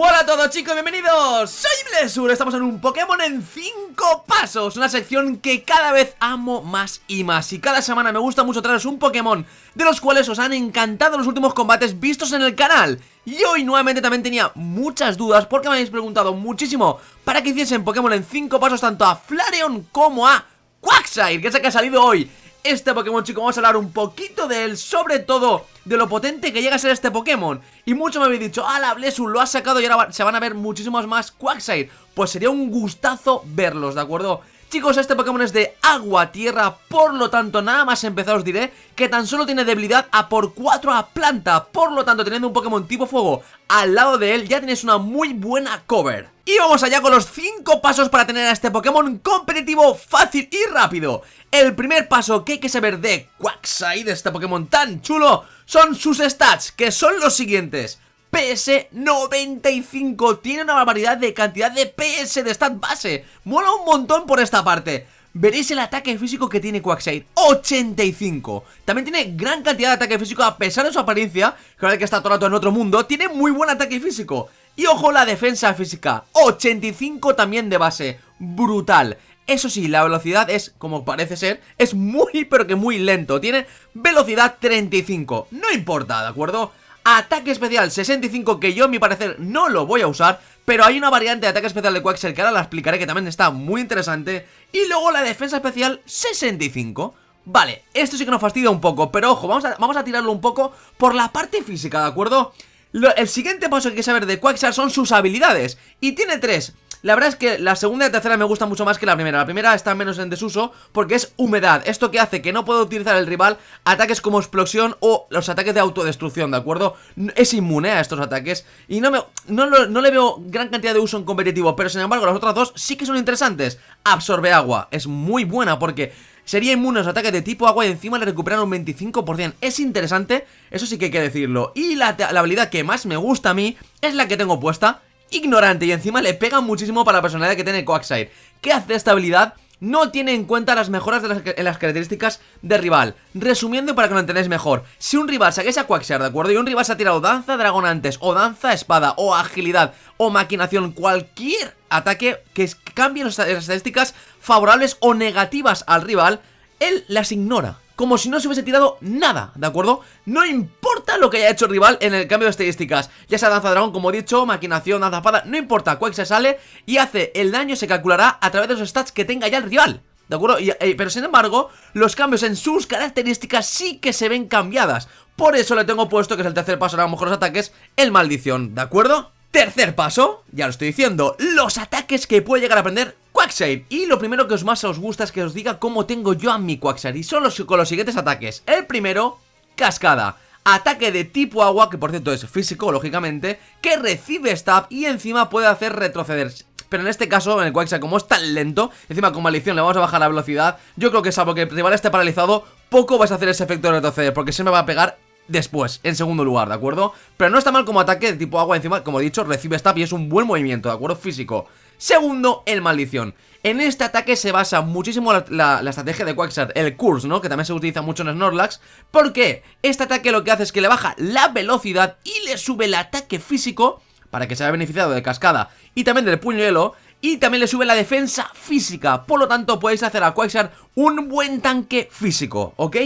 Hola a todos chicos, bienvenidos Soy Blessur, estamos en un Pokémon en 5 pasos Una sección que cada vez amo más y más Y cada semana me gusta mucho traeros un Pokémon De los cuales os han encantado los últimos combates vistos en el canal Y hoy nuevamente también tenía muchas dudas Porque me habéis preguntado muchísimo Para que hiciesen Pokémon en 5 pasos tanto a Flareon como a Quagsire Que es el que ha salido hoy este Pokémon, chicos Vamos a hablar un poquito de él, sobre todo de lo potente que llega a ser este Pokémon Y muchos me habéis dicho, ala, Blesu lo ha sacado y ahora se van a ver muchísimos más Quagsire Pues sería un gustazo verlos, ¿de acuerdo? Chicos, este Pokémon es de agua-tierra, por lo tanto, nada más empezar os diré que tan solo tiene debilidad a por 4 a planta Por lo tanto, teniendo un Pokémon tipo fuego al lado de él, ya tienes una muy buena cover y vamos allá con los 5 pasos para tener a este Pokémon competitivo fácil y rápido El primer paso que hay que saber de Quagsire, de este Pokémon tan chulo Son sus stats, que son los siguientes PS95, tiene una barbaridad de cantidad de PS de stat base Mola un montón por esta parte Veréis el ataque físico que tiene Quagsire 85 También tiene gran cantidad de ataque físico A pesar de su apariencia claro que está todo el rato en otro mundo Tiene muy buen ataque físico y ojo la defensa física, 85 también de base, brutal eso sí, la velocidad es, como parece ser, es muy pero que muy lento. Tiene velocidad 35. No importa, ¿de acuerdo? Ataque especial 65 que yo a mi parecer no lo voy a usar Pero hay una variante de ataque especial de Quaxel que ahora la explicaré que también está muy interesante Y luego la defensa especial 65 Vale, esto sí que nos fastidia un poco Pero ojo, vamos vamos a tirarlo un poco por la parte física, ¿de acuerdo? el siguiente paso que hay que saber de Quaxar son sus habilidades Y tiene tres la verdad es que la segunda y la tercera me gusta mucho más que la primera La primera está menos en desuso porque es humedad Esto que hace que no pueda utilizar el rival ataques como explosión o los ataques de autodestrucción, ¿de acuerdo? Es inmune a estos ataques y no, me, no, no le veo gran cantidad de uso en competitivo Pero sin embargo las otras dos sí que son interesantes Absorbe agua, es muy buena porque Sería inmune a los ataques de tipo agua y encima le recuperan un 25%. Es interesante, eso sí que hay que decirlo. Y la, habilidad que más me gusta a mí es la que tengo puesta, ignorante. Y encima le pega muchísimo para la personalidad que tiene Coaxide. ¿Qué hace esta habilidad? no tiene en cuenta las mejoras de las, en las características de rival. Resumiendo para que lo entendáis mejor, si un rival saquéis a Quacksire, ¿de acuerdo? Y un rival se ha tirado danza dragón antes, o danza espada, o agilidad, o maquinación, cualquier ataque que cambie las estadísticas favorables o negativas al rival, él las ignora. Como si no se hubiese tirado nada, ¿de acuerdo? No importa lo que haya hecho el rival en el cambio de estadísticas Ya sea danza dragón, como he dicho, maquinación, danza No importa, cuál se sale y hace el daño Se calculará a través de los stats que tenga ya el rival ¿De acuerdo? Eh, pero sin embargo, los cambios en sus características sí que se ven cambiadas Por eso le tengo puesto, que es el tercer paso, a lo mejor los ataques El maldición, ¿de acuerdo? Tercer paso, ya lo estoy diciendo Los ataques que puede llegar a aprender Quagsire Y lo primero que os más os gusta es que os diga cómo tengo yo a mi Quagsire Y son los, con los siguientes ataques El primero, cascada Ataque de tipo agua, que por cierto es físico, lógicamente Que recibe stab y encima puede hacer retroceder pero en este caso, en el Quagsire, como es tan lento Encima con maldición le vamos a bajar la velocidad Yo creo que salvo que el rival esté paralizado Poco vas a hacer ese efecto de retroceder Porque se me va a pegar después, en segundo lugar, ¿de acuerdo? Pero no está mal como ataque de tipo agua, encima, como he dicho, recibe stab y es un buen movimiento, ¿de acuerdo? Físico. Segundo, el maldición. En este ataque se basa muchísimo la, estrategia de Quaxar, el Curse, ¿no? Que también se utiliza mucho en Snorlax. Porque este ataque lo que hace es que le baja la velocidad y le sube el ataque físico para que se haya beneficiado de Cascada y también del Puño Hielo. Y también le sube la defensa física, por lo tanto podéis hacer a Quaxart un buen tanque físico, ¿ok?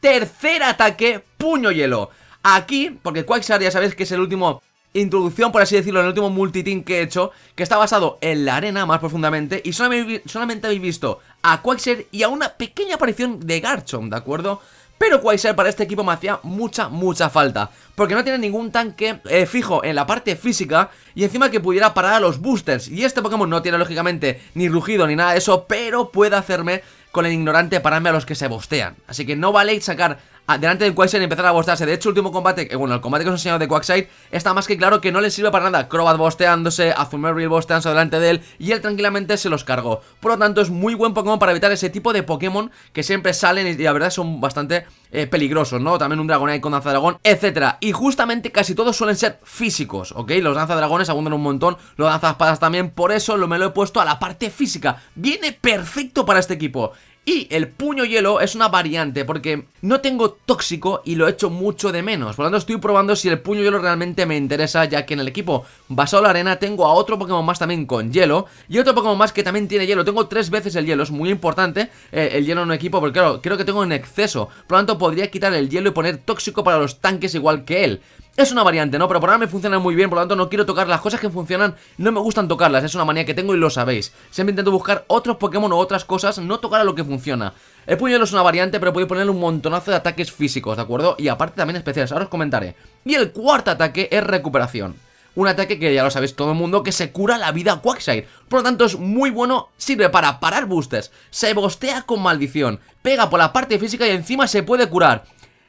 Tercer ataque, Puño Hielo. Aquí, porque Quaxar ya sabéis que es el último introducción, por así decirlo, en el último multitim que he hecho, que está basado en la arena más profundamente, y solamente, habéis visto a Quaxer y a una pequeña aparición de Garchomp, ¿de acuerdo? Pero Quaxer para este equipo me hacía mucha, mucha falta Porque no tiene ningún tanque eh, fijo en la parte física Y encima que pudiera parar a los boosters Y este Pokémon no tiene lógicamente ni rugido ni nada de eso Pero puede hacerme con el ignorante pararme a los que se bostean Así que no vale sacar Ah, delante de y empezar a bostearse. De hecho, el último combate, que eh, bueno, el combate que os he enseñado de Quagsire está más que claro que no le sirve para nada. Crobat bosteándose, Azumarill bosteándose delante de él y él tranquilamente se los cargó. Por lo tanto, es muy buen Pokémon para evitar ese tipo de Pokémon que siempre salen y, la verdad son bastante eh, peligrosos, ¿no? También un Dragonite con Danza Dragón, etcétera. Y justamente casi todos suelen ser físicos, ¿ok? Los Danza Dragones abundan un montón, los Danza Espadas también, por eso lo, me lo he puesto a la parte física. Viene perfecto para este equipo. Y el puño hielo es una variante porque no tengo tóxico y lo hecho mucho de menos. Por lo tanto estoy probando si el puño hielo realmente me interesa ya que en el equipo basado en la arena tengo a otro Pokémon más también con hielo y otro Pokémon más que también tiene hielo. Tengo tres veces el hielo, es muy importante eh, el hielo en un equipo porque claro, creo que tengo en exceso. Por lo tanto podría quitar el hielo y poner tóxico para los tanques igual que él. Es una variante, ¿no? Pero por ahora me funciona muy bien, por lo tanto no quiero tocar las cosas que funcionan, no me gustan tocarlas, es una manía que tengo y lo sabéis. Siempre intento buscar otros Pokémon o otras cosas, no tocar a lo que funciona. El puñuelo es una variante, pero podéis poner un montonazo de ataques físicos, ¿de acuerdo? Y aparte también especiales, ahora os comentaré. Y el cuarto ataque es recuperación. Un ataque que ya lo sabéis todo el mundo, que se cura la vida a Quagsire. Por lo tanto es muy bueno, sirve para parar boosters, se bostea con maldición, pega por la parte física y encima se puede curar.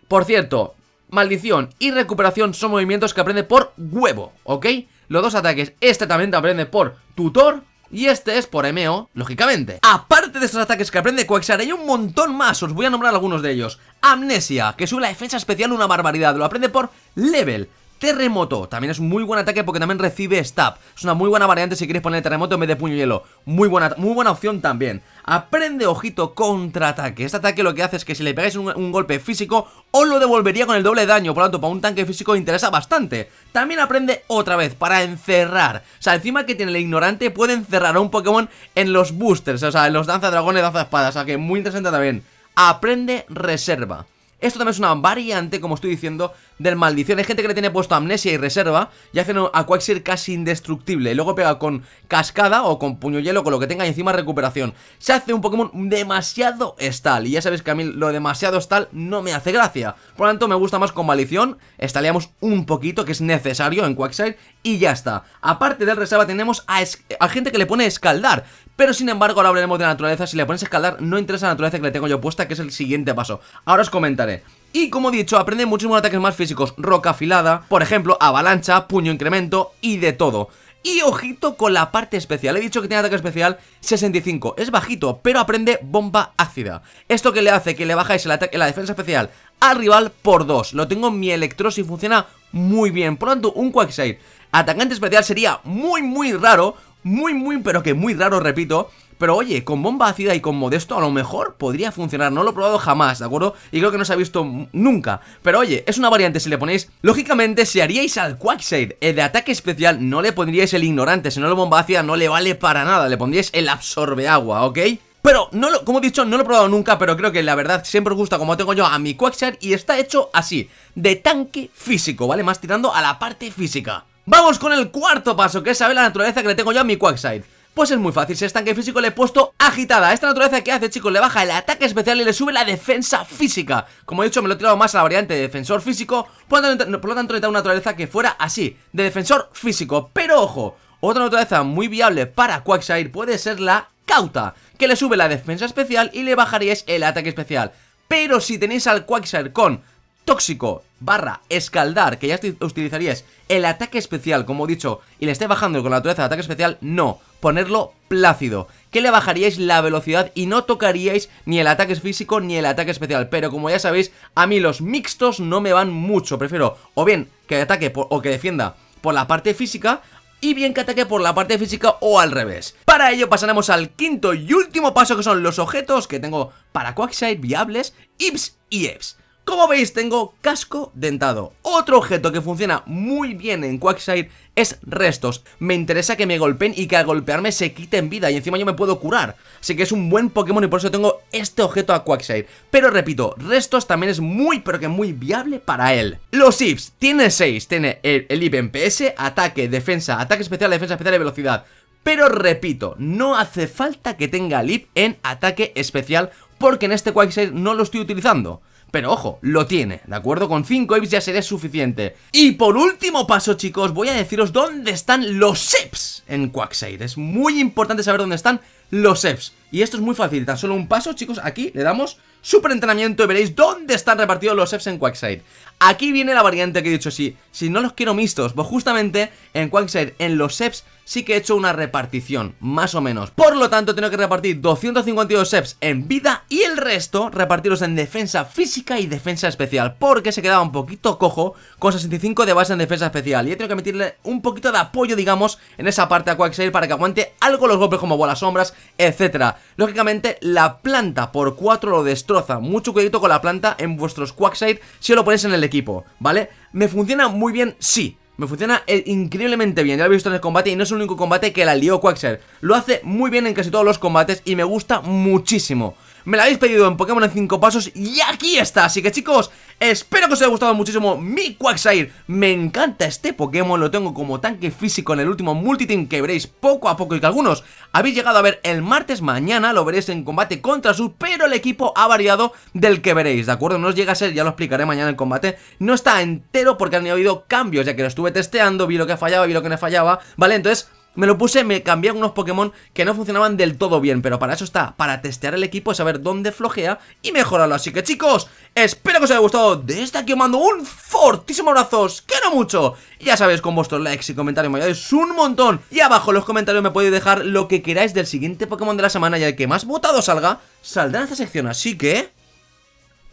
Por cierto, Maldición y recuperación son movimientos que aprende por huevo, ¿ok? Los dos ataques, este también te aprende por tutor y este es por Emeo, lógicamente Aparte de estos ataques que aprende Coexar, Hay un montón más, os voy a nombrar algunos de ellos Amnesia, que sube la defensa especial una barbaridad Lo aprende por level Terremoto, también es un muy buen ataque porque también recibe stab Es una muy buena variante si quieres poner terremoto en vez de puño hielo Muy buena, muy buena opción también Aprende, ojito, contraataque Este ataque lo que hace es que si le pegáis un, golpe físico Os lo devolvería con el doble daño Por lo tanto, para un tanque físico interesa bastante También aprende otra vez, para encerrar O sea, encima que tiene el ignorante Puede encerrar a un Pokémon en los boosters O sea, en los danza dragones, danza espadas O sea, que muy interesante también Aprende reserva esto también es una variante, como estoy diciendo, del maldición. Hay gente que le tiene puesto amnesia y reserva y hacen a Quaxir casi indestructible. y Luego pega con cascada o con puño hielo, con lo que tenga y encima recuperación. Se hace un Pokémon demasiado estal. Y ya sabéis que a mí lo demasiado estal no me hace gracia. Por lo tanto, me gusta más con maldición. Estaleamos un poquito, que es necesario en Quaxir, y ya está. Aparte del reserva, tenemos a, a gente que le pone escaldar. Pero sin embargo, ahora hablaremos de naturaleza. Si le pones escaldar, no interesa la naturaleza que le tengo yo puesta, que es el siguiente paso. Ahora os comentaré. Y como he dicho, aprende muchísimos ataques más físicos, roca afilada, por ejemplo, avalancha, puño incremento y de todo. Y ojito con la parte especial, he dicho que tiene ataque especial 65, es bajito, pero aprende bomba ácida. Esto que le hace que le bajáis el ataque, la defensa especial al rival por 2, lo tengo en mi electros y funciona muy bien, por lo tanto un Quagsire. Atacante especial sería muy muy raro, muy muy pero que muy raro repito, pero oye, con bomba ácida y con modesto a lo mejor podría funcionar. No lo he probado jamás, ¿de acuerdo? Y creo que no se ha visto nunca. Pero oye, es una variante si le ponéis. Lógicamente, si haríais al Quackside el de ataque especial, no le pondríais el ignorante. Si no, la bomba ácida no le vale para nada. Le pondríais el absorbe agua, ¿ok? Pero, no lo, como he dicho, no lo he probado nunca, pero creo que la verdad siempre os gusta como tengo yo a mi Quackside. y está hecho así, de tanque físico, ¿vale? Más tirando a la parte física. Vamos con el cuarto paso, que es saber la naturaleza que le tengo yo a mi Quackside. Pues es muy fácil, si es tanque físico le he puesto agitada esta naturaleza que hace chicos, le baja el ataque especial y le sube la defensa física Como he dicho me lo he tirado más a la variante de defensor físico Por lo tanto, por una naturaleza que fuera así, de defensor físico Pero ojo, otra naturaleza muy viable para Quagsire puede ser la cauta Que le sube la defensa especial y le bajaríais el ataque especial pero si tenéis al Quagsire con tóxico barra escaldar, que ya utilizarías el ataque especial, como he dicho, y le esté bajando con la naturaleza de ataque especial, no, ponerlo plácido, que le bajaríais la velocidad y no tocaríais ni el ataque físico ni el ataque especial, pero como ya sabéis, a mí los mixtos no me van mucho, prefiero o bien que ataque o que defienda por la parte física, y bien que ataque por la parte física o al revés. Para ello pasaremos al quinto y último paso que son los objetos que tengo para Quackside, viables, IPS y EPS. Como veis tengo casco dentado Otro objeto que funciona muy bien en Quagsire es restos Me interesa que me golpeen y que al golpearme se quiten vida Y encima yo me puedo curar Así que es un buen Pokémon y por eso tengo este objeto a Quagsire Pero repito, restos también es muy pero que muy viable para él Los IPs, tiene 6 Tiene el, IP en PS, ataque, defensa, ataque especial, defensa especial y velocidad pero repito, no hace falta que tenga el IP en ataque especial porque en este Quagsire no lo estoy utilizando. Pero ojo, lo tiene, ¿de acuerdo? Con 5 EVs ya sería suficiente. Y por último paso, chicos, voy a deciros dónde están los seps en Quagsire. Es muy importante saber dónde están los seps Y esto es muy fácil, tan solo un paso, chicos, aquí le damos super entrenamiento y veréis dónde están repartidos los seps en Quagsire. Aquí viene la variante que he dicho, sí, si no los quiero mixtos, pues justamente en Quagsire, en los seps sí que he hecho una repartición, más o menos. Por lo tanto, tengo que repartir 252 SEPs en vida y el resto repartirlos en defensa física y defensa especial, porque se quedaba un poquito cojo con 65 de base en defensa especial. Y he tenido que meterle un poquito de apoyo, digamos, en esa parte a Quacksail para que aguante algo los golpes como bolas sombras, etcétera. Lógicamente, la planta por 4 lo destroza. Mucho cuidado con la planta en vuestros Quacksail si lo ponéis en el equipo, ¿vale? ¿Me funciona muy bien? Sí. Me funciona eh, increíblemente bien, ya lo he visto en el combate y no es el único combate que la lió Quaxer. Lo hace muy bien en casi todos los combates y me gusta muchísimo. Me la habéis pedido en Pokémon en 5 pasos y aquí está Así que chicos, espero que os haya gustado muchísimo mi Quagsire Me encanta este Pokémon, lo tengo como tanque físico en el último multiteam que veréis poco a poco Y que algunos habéis llegado a ver el martes mañana, lo veréis en combate contra su Pero el equipo ha variado del que veréis, ¿de acuerdo? No os llega a ser, ya lo explicaré mañana en combate No está entero porque han habido cambios, ya que lo estuve testeando, vi lo que fallaba, vi lo que no fallaba, ¿vale? Entonces... Me lo puse, me cambié unos Pokémon que no funcionaban del todo bien Pero para eso está, para testear el equipo, saber dónde flojea y mejorarlo Así que chicos, espero que os haya gustado Desde aquí os mando un fortísimo abrazo, os quiero mucho Ya sabéis, con vuestros likes y comentarios me ayudáis un montón Y abajo en los comentarios me podéis dejar lo que queráis del siguiente Pokémon de la semana Y el que más votado salga, saldrá en esta sección Así que...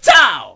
¡Chao!